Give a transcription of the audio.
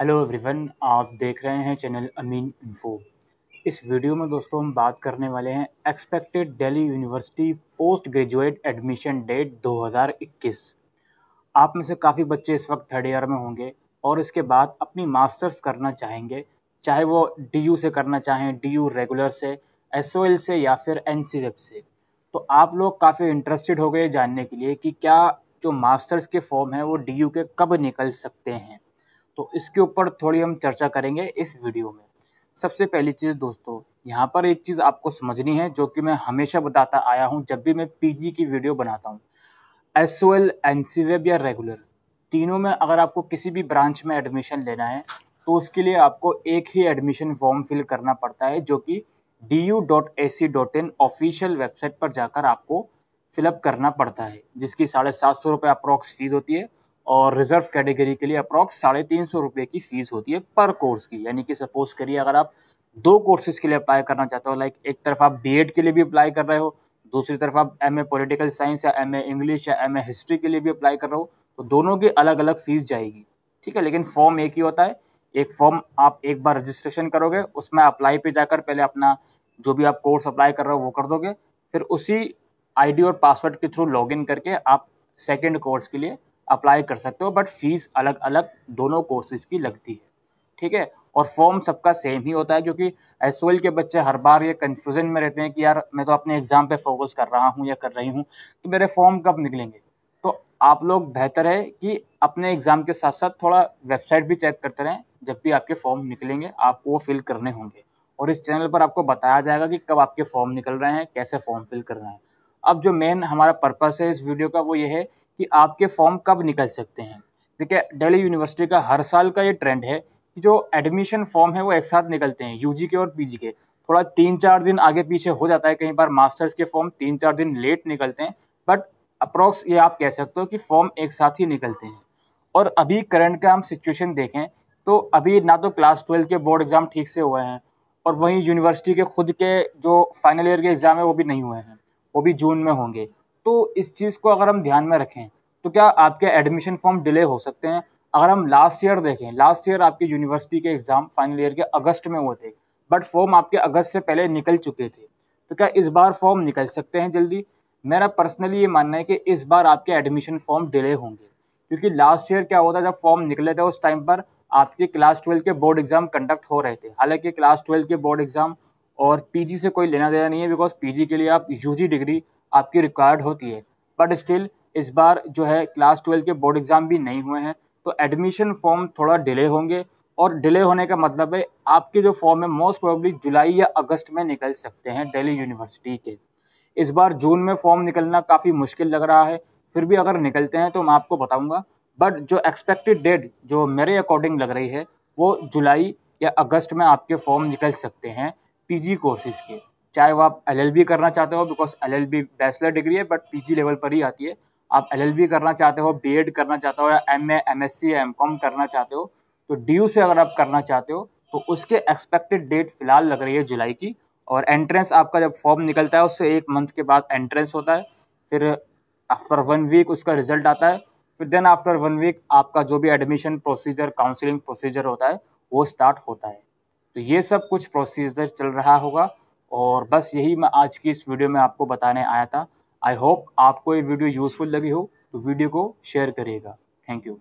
hello everyone आप देख रहे हैं चैनल अमीन इन्फो इस वीडियो में दोस्तों हम बात करने वाले हैं expected Delhi university post graduate admission date 2021 आप में से काफ़ी बच्चे इस वक्त थर्ड ईयर में होंगे और इसके बाद अपनी मास्टर्स करना चाहेंगे चाहे वो डीयू से करना चाहें डी रेगुलर से एस से या फिर एन से तो आप लोग काफ़ी इंटरेस्टेड हो गए जानने के लिए कि क्या जो मास्टर्स के फॉर्म हैं वो डी के कब निकल सकते हैं तो इसके ऊपर थोड़ी हम चर्चा करेंगे इस वीडियो में सबसे पहली चीज़ दोस्तों यहाँ पर एक चीज़ आपको समझनी है जो कि मैं हमेशा बताता आया हूँ जब भी मैं पीजी की वीडियो बनाता हूँ S O L N C या रेगुलर तीनों में अगर आपको किसी भी ब्रांच में एडमिशन लेना है तो उसके लिए आपको एक ही एडमिशन फॉर्म फिल करना पड़ता है जो कि D U dot A C dot in official website पर जाकर आपको फिलअप करना पड़ता है जिसकी साढ़े सात सौ रुपये अप्रॉक्स फीस होती है और रिजर्व कैटेगरी के लिए अप्रॉक्स साढ़े तीन सौ रुपये की फ़ीस होती है पर कोर्स की यानी कि सपोज करिए अगर आप दो कोर्सेज के लिए अप्लाई करना चाहते हो लाइक एक तरफ आप बी के लिए भी अप्लाई कर रहे हो दूसरी तरफ आप एम ए पोलिटिकल साइंस या एम ए इंग्लिश या एम ए हिस्ट्री के लिए भी अप्लाई कर रहे हो तो दोनों की अलग अलग फ़ीस जाएगी ठीक है लेकिन फॉर्म एक ही होता है एक फॉर्म आप एक बार रजिस्ट्रेशन करोगे उसमें अप्लाई पे जाकर पहले अपना जो भी आप कोर्स अप्लाई कर रहे हो वो कर दोगे फिर उसी आईडी और पासवर्ड के थ्रू लॉगिन करके आप सेकंड कोर्स के लिए अप्लाई कर सकते हो बट फीस अलग अलग दोनों कोर्सेज की लगती है ठीक है और फॉर्म सबका सेम ही होता है क्योंकि एस के बच्चे हर बार ये कन्फ्यूज़न में रहते हैं कि यार मैं तो अपने एग्ज़ाम पे फोकस कर रहा हूँ या कर रही हूँ तो मेरे फॉर्म कब निकलेंगे तो आप लोग बेहतर है कि अपने एग्ज़ाम के साथ साथ थोड़ा वेबसाइट भी चेक करते रहें जब भी आपके फॉर्म निकलेंगे आपको वो फिल करने होंगे और इस चैनल पर आपको बताया जाएगा कि कब आपके फॉर्म निकल रहे हैं कैसे फॉर्म फिल करना है अब जो मेन हमारा पर्पस है इस वीडियो का वो ये है कि आपके फॉर्म कब निकल सकते हैं देखिए दिल्ली यूनिवर्सिटी का हर साल का ये ट्रेंड है कि जो एडमिशन फॉर्म है वो एक साथ निकलते हैं यू के और पी के थोड़ा तीन चार दिन आगे पीछे हो जाता है कई बार मास्टर्स के फॉर्म तीन चार दिन लेट निकलते हैं बट अप्रॉक्स ये आप कह सकते हो कि फॉर्म एक साथ ही निकलते हैं और अभी करंट का हम सिचुएशन देखें तो अभी ना तो क्लास ट्वेल्व के बोर्ड एग्ज़ाम ठीक से हुए हैं और वहीं यूनिवर्सिटी के खुद के जो फाइनल ईयर के एग्ज़ाम है वो भी नहीं हुए हैं वो भी जून में होंगे तो इस चीज़ को अगर हम ध्यान में रखें तो क्या आपके एडमिशन फॉर्म डिले हो सकते हैं अगर हम लास्ट ईयर देखें लास्ट ईयर आपकी यूनिवर्सिटी के एग्ज़ाम फाइनल ईयर के अगस्त में हुए थे बट फॉर्म आपके अगस्त से पहले निकल चुके थे तो क्या इस बार फॉर्म निकल सकते हैं जल्दी मेरा पर्सनली ये मानना है कि इस बार आपके एडमिशन फॉर्म डिले होंगे क्योंकि लास्ट ईयर क्या होता जब फॉर्म निकले थे उस टाइम पर आपके क्लास ट्वेल्व के बोर्ड एग्ज़ाम कंडक्ट हो रहे थे हालांकि क्लास ट्वेल्व के बोर्ड एग्ज़ाम और पीजी से कोई लेना देना नहीं है बिकॉज पीजी के लिए आप यूजी डिग्री आपकी रिक्वायर्ड होती है बट स्टिल इस बार जो है क्लास ट्वेल्व के बोर्ड एग्ज़ाम भी नहीं हुए हैं तो एडमिशन फॉर्म थोड़ा डिले होंगे और डिले होने का मतलब है आपके जो फॉर्म है मोस्ट प्रोबली जुलाई या अगस्त में निकल सकते हैं दिल्ली यूनिवर्सिटी के इस बार जून में फॉर्म निकलना काफ़ी मुश्किल लग रहा है फिर भी अगर निकलते हैं तो मैं आपको बताऊंगा बट जो एक्सपेक्टेड डेट जो मेरे अकॉर्डिंग लग रही है वो जुलाई या अगस्त में आपके फॉर्म निकल सकते हैं पी कोर्सेज के चाहे वो आप एल करना चाहते हो because L L B bachelor degree है बट पी लेवल पर ही आती है आप एल करना चाहते हो बी करना चाहते हो या M A M S C M com करना चाहते हो तो डी से अगर आप करना चाहते हो तो उसके एक्सपेक्टेड डेट फिलहाल लग रही है जुलाई की और एंट्रेंस आपका जब फॉर्म निकलता है उससे एक मंथ के बाद एंट्रेंस होता है फिर आफ्टर वन वीक उसका रिजल्ट आता है फिर देन आफ्टर वन वीक आपका जो भी एडमिशन प्रोसीजर काउंसलिंग प्रोसीजर होता है वो स्टार्ट होता है तो ये सब कुछ प्रोसीजर चल रहा होगा और बस यही मैं आज की इस वीडियो में आपको बताने आया था आई होप आपको ये वीडियो यूज़फुल लगी हो तो वीडियो को शेयर करिएगा थैंक यू